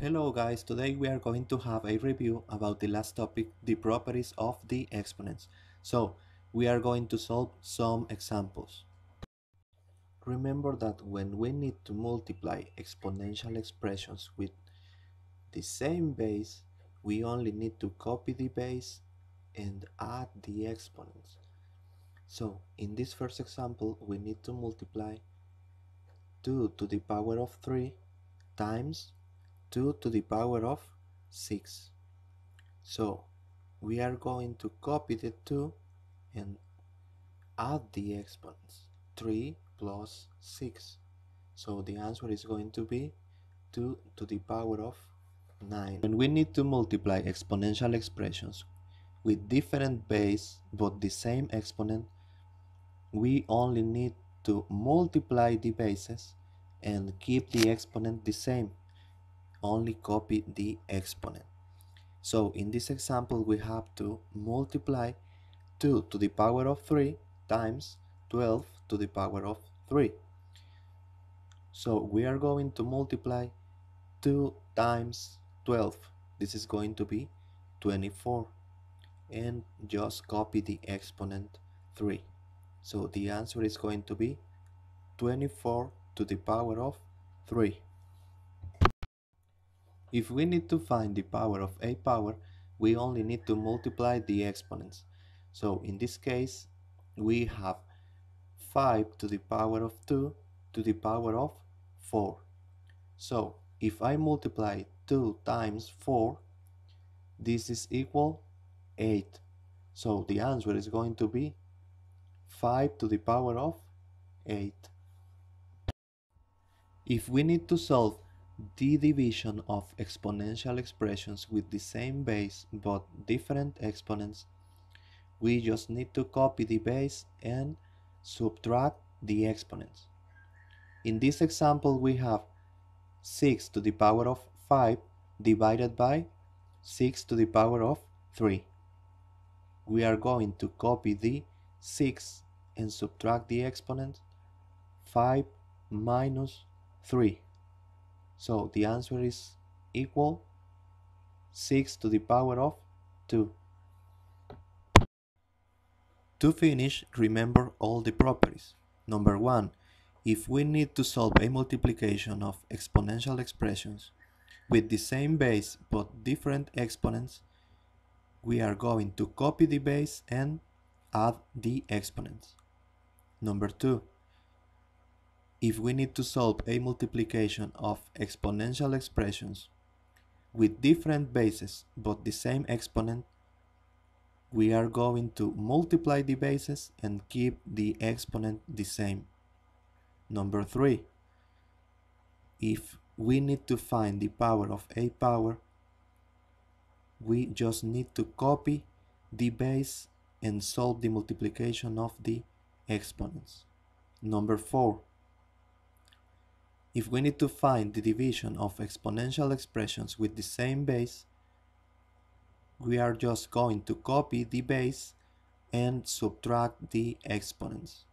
Hello guys, today we are going to have a review about the last topic, the properties of the exponents. So, we are going to solve some examples. Remember that when we need to multiply exponential expressions with the same base, we only need to copy the base and add the exponents. So, in this first example, we need to multiply 2 to the power of 3 times 2 to the power of 6. So we are going to copy the 2 and add the exponents 3 plus 6. So the answer is going to be 2 to the power of 9. When we need to multiply exponential expressions with different base but the same exponent, we only need to multiply the bases and keep the exponent the same only copy the exponent. So in this example, we have to multiply 2 to the power of 3 times 12 to the power of 3. So we are going to multiply 2 times 12. This is going to be 24. And just copy the exponent 3. So the answer is going to be 24 to the power of 3. If we need to find the power of a power, we only need to multiply the exponents. So in this case, we have 5 to the power of 2 to the power of 4. So if I multiply 2 times 4, this is equal 8. So the answer is going to be 5 to the power of 8. If we need to solve the division of exponential expressions with the same base but different exponents. We just need to copy the base and subtract the exponents. In this example we have 6 to the power of 5 divided by 6 to the power of 3. We are going to copy the 6 and subtract the exponent 5 minus 3 so the answer is equal 6 to the power of 2. To finish, remember all the properties. Number 1. If we need to solve a multiplication of exponential expressions with the same base but different exponents, we are going to copy the base and add the exponents. Number 2 if we need to solve a multiplication of exponential expressions with different bases but the same exponent, we are going to multiply the bases and keep the exponent the same. Number 3. If we need to find the power of a power, we just need to copy the base and solve the multiplication of the exponents. Number 4. If we need to find the division of exponential expressions with the same base, we are just going to copy the base and subtract the exponents.